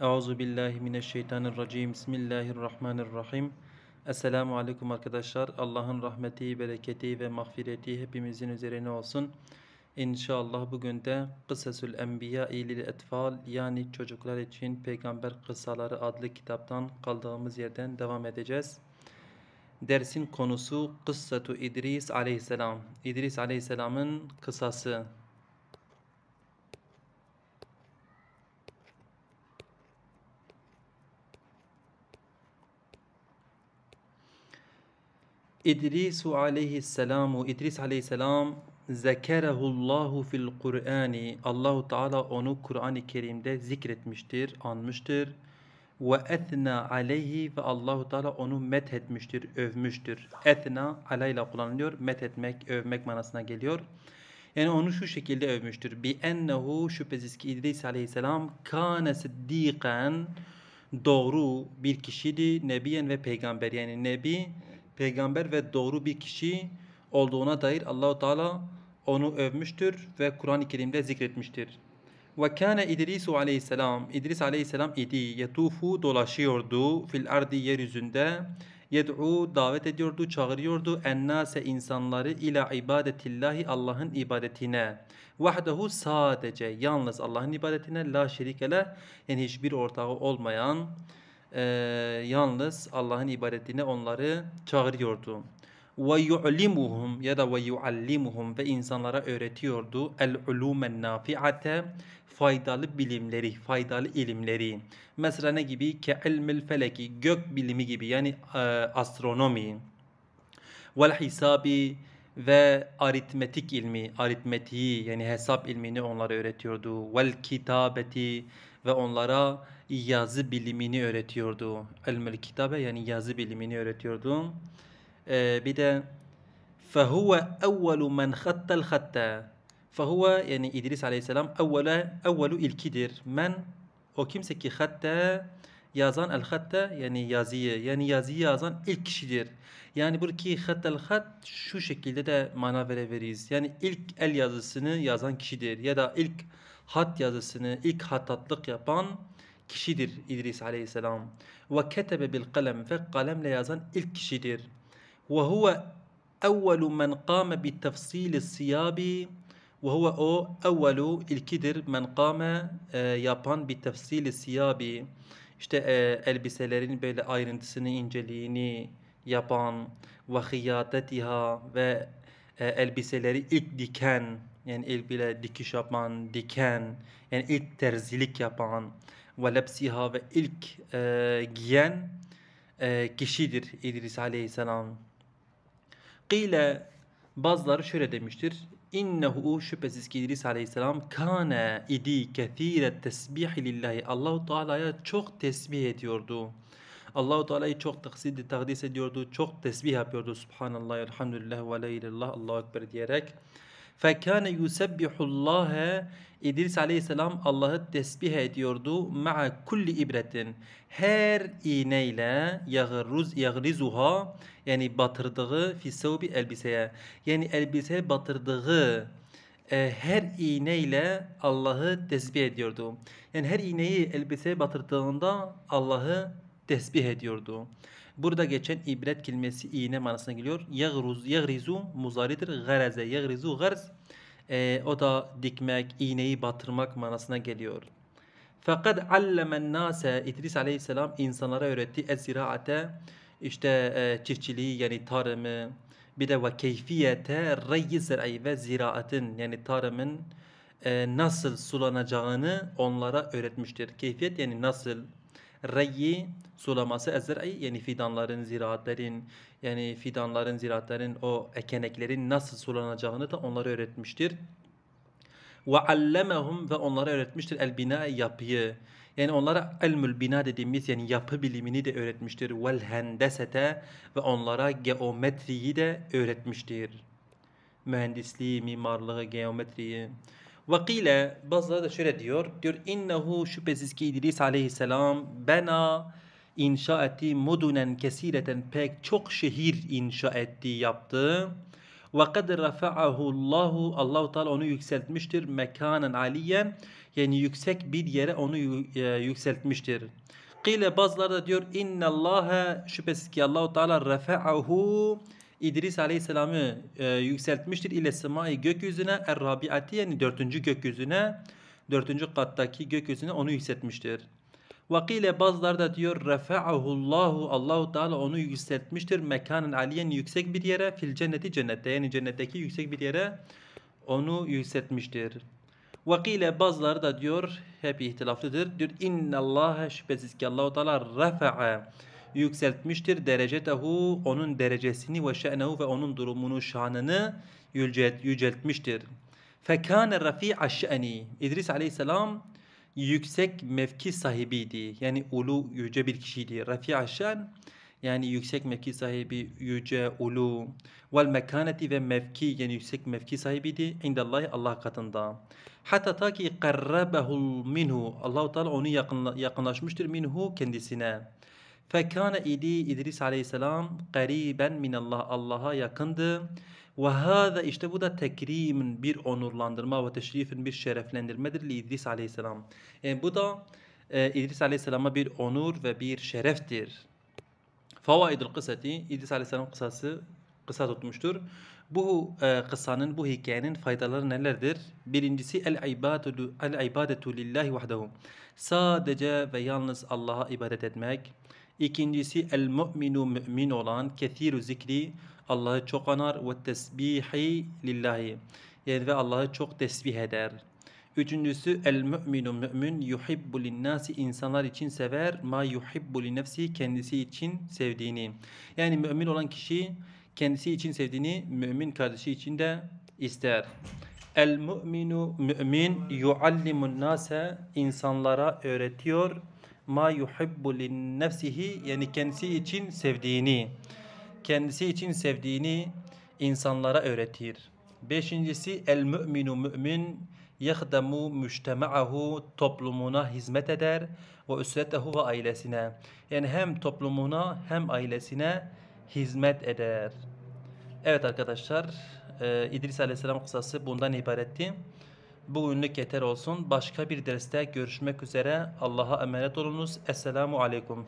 Euzu billahi mineşşeytanirracim. Bismillahirrahmanirrahim. Esselamu aleyküm arkadaşlar. Allah'ın rahmeti, bereketi ve mağfireti hepimizin üzerine olsun. İnşallah bugün de Kısasül Enbiya ilil etfal yani çocuklar için peygamber kıssaları adlı kitaptan kaldığımız yerden devam edeceğiz. Dersin konusu Kıssatu İdris aleyhisselam. İdris aleyhisselamın kısası İdrisu aleyhisselamu İdris aleyhisselam zekerehullahu fil Kur'ani Allahu Teala onu Kur'an-ı Kerim'de zikretmiştir, anmıştır. Ve etna aleyhi ve Allahu Teala onu met etmiştir, övmüştür. Etna alayla kullanılıyor. Met etmek, övmek manasına geliyor. Yani onu şu şekilde övmüştür. Bi ennehu şüphesiz ki İdris aleyhisselam kâne siddiqen doğru bir kişiydi. Nebiyen ve peygamber yani nebi peygamber ve doğru bir kişi olduğuna dair Allahu Teala onu övmüştür ve Kur'an-ı Kerim'de zikretmiştir. Ve kana İdris aleyhisselam İdris aleyhisselam idi yetufu dolaşıyordu fil ardi yeryüzünde yed'u davet ediyordu, çağırıyordu ennase insanları ila ibadetillahi Allah'ın ibadetine. Vahdehu sadece yalnız Allah'ın ibadetine la şerikele yani hiçbir ortağı olmayan e, yalnız Allah'ın ibadetine onları çağırıyordu. Ve yu'limuhum ya da ve yuallimuhum ve insanlara öğretiyordu el ulumen nafiate faydalı bilimleri, faydalı ilimleri. Mesela ne gibi? Ke ilmil feleki, gök bilimi gibi yani e, astronomi. Vel hisabi ve aritmetik ilmi, aritmetiği yani hesap ilmini onlara öğretiyordu. Vel kitabeti ve onlara yazı bilimini öğretiyordu. Elmül kitabe yani yazı bilimini öğretiyordu. Ee, bir de فَهُوَ اَوَّلُ مَنْ خَتَّ الْخَتَّ فَهُوَ yani İdris aleyhisselam evvele, evvelu ilkidir. Men o kimse ki hatta yazan el hatta yani yazıyı yani yazıyı yazan ilk kişidir. Yani buradaki hattel hat şu şekilde de mana verebiliriz. Yani ilk el yazısını yazan kişidir ya da ilk hat yazısını ilk hatatlık yapan kişidir İdris aleyhisselam. Ve ketebe bil kalem ve kalemle yazan ilk kişidir. Ve huve evvelu men kâme bi tefsili siyabi ve huve o evvelu ilkidir men kâme e, yapan bi tefsili siyabi. İşte e, elbiselerin böyle ayrıntısını, inceliğini yapan ve hıyatetiha ve e, elbiseleri ilk diken yani ilk bile dikiş yapan, diken, yani ilk terzilik yapan ve lepsiha ve ilk e, giyen e, kişidir İdris aleyhisselam. Kile bazıları şöyle demiştir. İnnehu şüphesiz ki İdris aleyhisselam kana idi kethire tesbih lillahi. Allahu Teala'ya çok tesbih ediyordu. Allahu Teala'yı çok taksid takdis ediyordu. Çok tesbih yapıyordu. Subhanallah, elhamdülillah ve la ilallah, Allahu ekber diyerek. Fekâne yusebbihullâhe İdris aleyhisselam Allah'ı tesbih ediyordu. Ma'a kulli ibretin. Her iğneyle yağırruz yağrizuha yani batırdığı fisevbi elbiseye. Yani elbiseye batırdığı e, her iğneyle Allah'ı tesbih ediyordu. Yani her iğneyi elbiseye batırdığında Allah'ı tesbih ediyordu. Burada geçen ibret kelimesi iğne manasına geliyor. Yagruz, yagrizu muzaridir. Gareze, yagrizu garz. E, o da dikmek, iğneyi batırmak manasına geliyor. Fakat allemen nase İdris aleyhisselam insanlara öğretti eziraate işte e, çiftçiliği yani tarımı bir de ve keyfiyete reyyi zir'i ve ziraatın yani tarımın e, nasıl sulanacağını onlara öğretmiştir. Keyfiyet yani nasıl Reyyi sulaması ezr'i yani fidanların, ziraatlerin yani fidanların, ziraatlerin o ekeneklerin nasıl sulanacağını da onlara öğretmiştir. Ve allemehum ve onlara öğretmiştir el bina yapıyı. Yani onlara elmül bina dediğimiz yani yapı bilimini de öğretmiştir. Vel hendesete ve onlara geometriyi de öğretmiştir. Mühendisliği, mimarlığı, geometriyi. Vakile bazıları da şöyle diyor. Diyor innehu şüphesiz ki İdris aleyhisselam bena inşa etti mudunen kesireten pek çok şehir inşa etti yaptı. Ve kad rafa'ahu Allahu Allahu Teala onu yükseltmiştir mekanen aliyen yani yüksek bir yere onu e, yükseltmiştir. Kile bazıları da diyor innallaha şüphesiz ki Allahu Teala rafa'ahu İdris Aleyhisselam'ı e, yükseltmiştir ile semai gökyüzüne errabiati yani dördüncü gökyüzüne dördüncü kattaki gökyüzüne onu yükseltmiştir. Vakile bazılar da diyor refa'ahullahu Allahu Teala onu yükseltmiştir mekanın aliyen yüksek bir yere fil cenneti cennette yani cennetteki yüksek bir yere onu yükseltmiştir. Vakile bazılar da diyor hep ihtilaflıdır. Diyor innallaha şüphesiz ki Allahu Teala refa'a yükseltmiştir. Derecetehu onun derecesini ve şe'nehu ve onun durumunu, şanını yüceltmiştir. Fekâne rafi'a şe'ni. İdris aleyhisselam yüksek mevki sahibiydi. Yani ulu yüce bir kişiydi. Rafi'a şe'n yani yüksek mevki sahibi yüce ulu vel mekaneti ve mevki yani yüksek mevki sahibiydi indallahi Allah katında. Hatta ta ki qarrabahu minhu Allahu Teala onu yakınla, yakınlaşmıştır minhu kendisine. Fekâne idi İdris aleyhisselam qariben min Allah Allah'a yakındı. Ve hâze işte bu da tekrimin bir onurlandırma ve teşrifin bir şereflendirmedir li İdris aleyhisselam. Yani e, bu da e, İdris aleyhisselama bir onur ve bir şereftir. Favaidul kısati İdris aleyhisselam kısası kısa tutmuştur. Bu e, kıssanın, bu hikayenin faydaları nelerdir? Birincisi el ibadetu el ibadetu lillahi vahdehu. Sadece ve yalnız Allah'a ibadet etmek. İkincisi el mu'minu mümin olan kethiru zikri Allah'ı çok anar ve tesbihi lillahi. Yani ve Allah'ı çok tesbih eder. Üçüncüsü el mü'minu mü'min yuhibbu linnasi insanlar için sever ma yuhibbu li nefsi kendisi için sevdiğini. Yani mümin olan kişi kendisi için sevdiğini mümin kardeşi için de ister. El mu'minu mü'min yuallimun nase insanlara öğretiyor ma yuhibbu lin nefsihi yani kendisi için sevdiğini kendisi için sevdiğini insanlara öğretir. Beşincisi el müminu mümin yahdemu müştemaahu toplumuna hizmet eder ve üsretehu ve ailesine. Yani hem toplumuna hem ailesine hizmet eder. Evet arkadaşlar e, İdris Aleyhisselam kısası bundan ibaretti. Bu Bugünlük yeter olsun. Başka bir derste görüşmek üzere. Allah'a emanet olunuz. Esselamu Aleyküm.